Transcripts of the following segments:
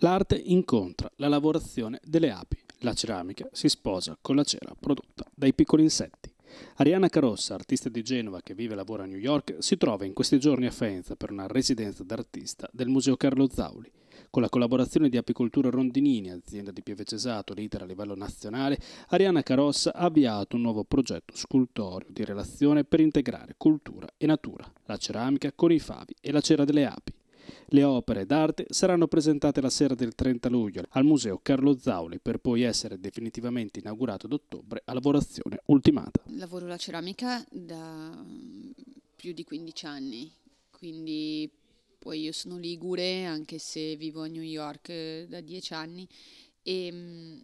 L'arte incontra la lavorazione delle api. La ceramica si sposa con la cera prodotta dai piccoli insetti. Ariana Carossa, artista di Genova che vive e lavora a New York, si trova in questi giorni a Faenza per una residenza d'artista del Museo Carlo Zauli. Con la collaborazione di Apicoltura Rondinini, azienda di Pieve Cesato, leader a livello nazionale, Ariana Carossa ha avviato un nuovo progetto scultorio di relazione per integrare cultura e natura, la ceramica con i favi e la cera delle api. Le opere d'arte saranno presentate la sera del 30 luglio al Museo Carlo Zauli per poi essere definitivamente inaugurato ad ottobre a lavorazione ultimata. Lavoro la ceramica da mm, più di 15 anni, quindi poi io sono ligure anche se vivo a New York eh, da 10 anni e, mm,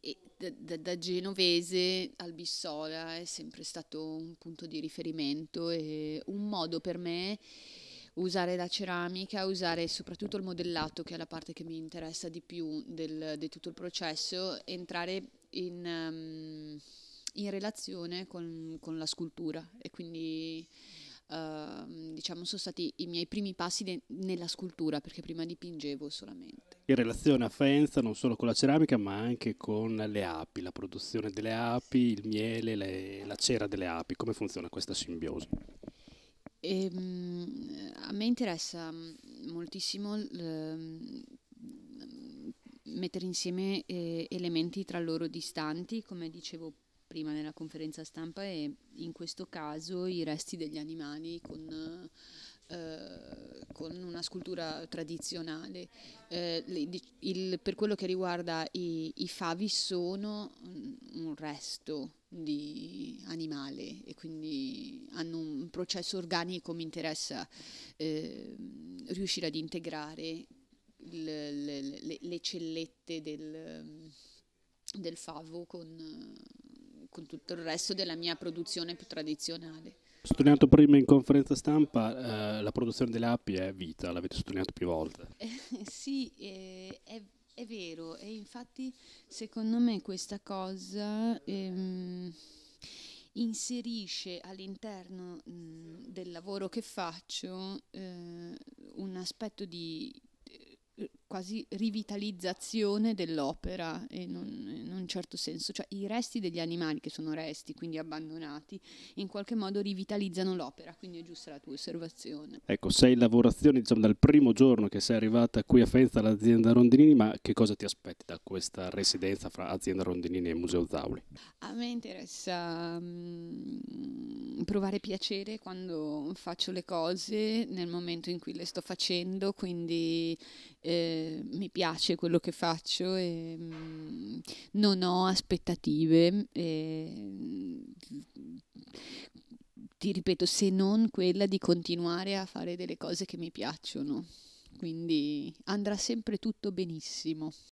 e da, da, genovese Albissola è sempre stato un punto di riferimento e un modo per me usare la ceramica, usare soprattutto il modellato, che è la parte che mi interessa di più del, di tutto il processo, entrare in, um, in relazione con, con, la scultura e quindi uh, diciamo sono stati i miei primi passi de- nella scultura perché prima dipingevo solamente. In relazione a Faenza non solo con la ceramica ma anche con le api, la produzione delle api, il miele, le, la cera delle api, come funziona questa simbiosi? ehm, me interessa mm, moltissimo ehm, mettere insieme eh, elementi tra loro distanti, come dicevo prima nella conferenza stampa, e in questo caso i resti degli animali con eh, con una scultura tradizionale. Eh, il, il, per quello che riguarda i, i favi sono un resto di animale e quindi hanno un processo organico, mi interessa eh, riuscire ad integrare le, le, le, le cellette del, del favo con con tutto il resto della mia produzione più tradizionale. Sottolineato prima in conferenza stampa, eh, la produzione delle api è vita, l'avete sottolineato più volte. Eh, sì, eh, è, è, vero e infatti secondo me questa cosa ehm, inserisce all'interno mh, mm, del lavoro che faccio eh, un aspetto di quasi rivitalizzazione dell'opera non, in un certo senso, cioè i resti degli animali che sono resti, quindi abbandonati, in qualche modo rivitalizzano l'opera, quindi è giusta la tua osservazione. Ecco, sei lavorazione diciamo, dal primo giorno che sei arrivata qui a Fenza all'azienda Rondinini, ma che cosa ti aspetti da questa residenza fra azienda Rondinini e Museo Zauli? A me interessa um, provare piacere quando faccio le cose nel momento in cui le sto facendo, quindi eh, mi piace quello che faccio e mh, mm, non ho aspettative. E, mm, ti ripeto, se non quella di continuare a fare delle cose che mi piacciono. Quindi andrà sempre tutto benissimo.